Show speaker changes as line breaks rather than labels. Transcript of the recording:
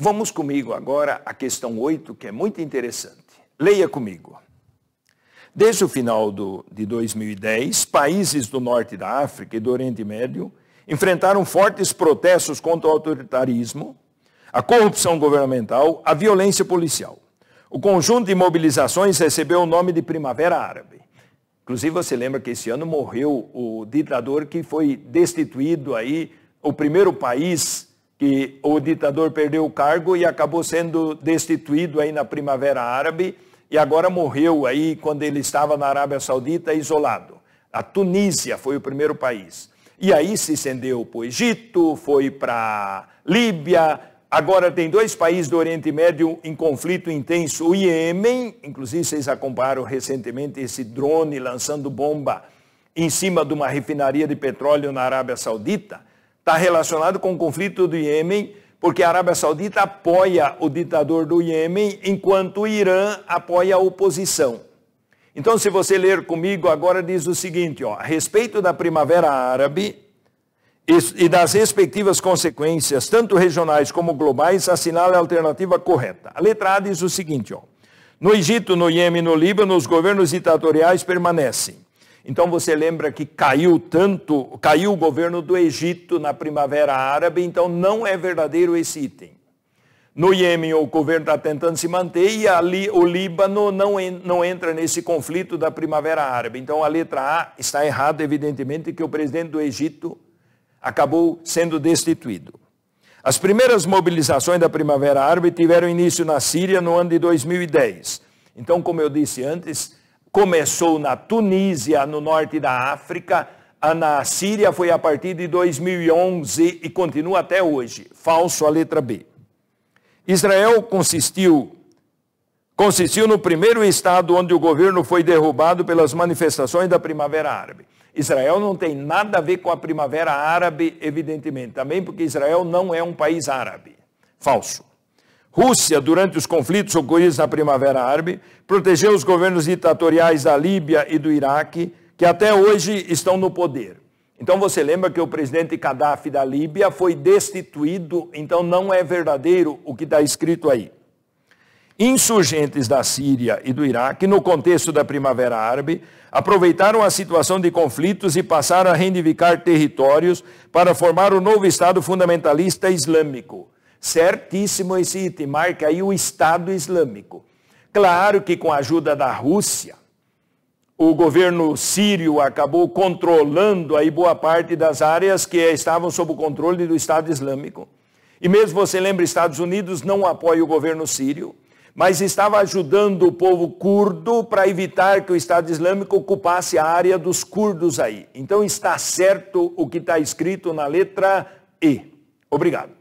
Vamos comigo agora à questão 8, que é muito interessante. Leia comigo. Desde o final do, de 2010, países do norte da África e do Oriente Médio enfrentaram fortes protestos contra o autoritarismo, a corrupção governamental, a violência policial. O conjunto de mobilizações recebeu o nome de Primavera Árabe. Inclusive, você lembra que esse ano morreu o ditador que foi destituído aí, o primeiro país que o ditador perdeu o cargo e acabou sendo destituído aí na Primavera Árabe e agora morreu aí quando ele estava na Arábia Saudita isolado. A Tunísia foi o primeiro país. E aí se estendeu para o Egito, foi para Líbia. Agora tem dois países do Oriente Médio em conflito intenso, o Iêmen, inclusive vocês acompanharam recentemente esse drone lançando bomba em cima de uma refinaria de petróleo na Arábia Saudita está relacionado com o conflito do Iêmen, porque a Arábia Saudita apoia o ditador do Iêmen, enquanto o Irã apoia a oposição. Então, se você ler comigo agora, diz o seguinte: ó, a respeito da Primavera Árabe e das respectivas consequências, tanto regionais como globais, assinala a alternativa correta. A letra A diz o seguinte: ó, no Egito, no Iêmen e no Líbano, os governos ditatoriais permanecem. Então você lembra que caiu tanto, caiu o governo do Egito na primavera árabe, então não é verdadeiro esse item. No Iêmen o governo está tentando se manter e ali o Líbano não, não entra nesse conflito da primavera árabe. Então a letra A está errada, evidentemente, que o presidente do Egito acabou sendo destituído. As primeiras mobilizações da Primavera Árabe tiveram início na Síria no ano de 2010. Então, como eu disse antes, começou na Tunísia, no norte da África, na Síria foi a partir de 2011 e continua até hoje. Falso a letra B. Israel consistiu consistiu no primeiro estado onde o governo foi derrubado pelas manifestações da Primavera Árabe. Israel não tem nada a ver com a Primavera Árabe, evidentemente, também porque Israel não é um país árabe. Falso. Rússia, durante os conflitos ocorridos na Primavera Árabe, protegeu os governos ditatoriais da Líbia e do Iraque, que até hoje estão no poder. Então você lembra que o presidente Gaddafi da Líbia foi destituído, então não é verdadeiro o que está escrito aí. Insurgentes da Síria e do Iraque, no contexto da Primavera Árabe, aproveitaram a situação de conflitos e passaram a reivindicar territórios para formar o novo Estado fundamentalista islâmico. Certíssimo esse item, marca aí o Estado Islâmico. Claro que com a ajuda da Rússia, o governo sírio acabou controlando aí boa parte das áreas que estavam sob o controle do Estado Islâmico. E mesmo você lembra, Estados Unidos não apoia o governo sírio, mas estava ajudando o povo curdo para evitar que o Estado Islâmico ocupasse a área dos curdos aí. Então está certo o que está escrito na letra E. Obrigado.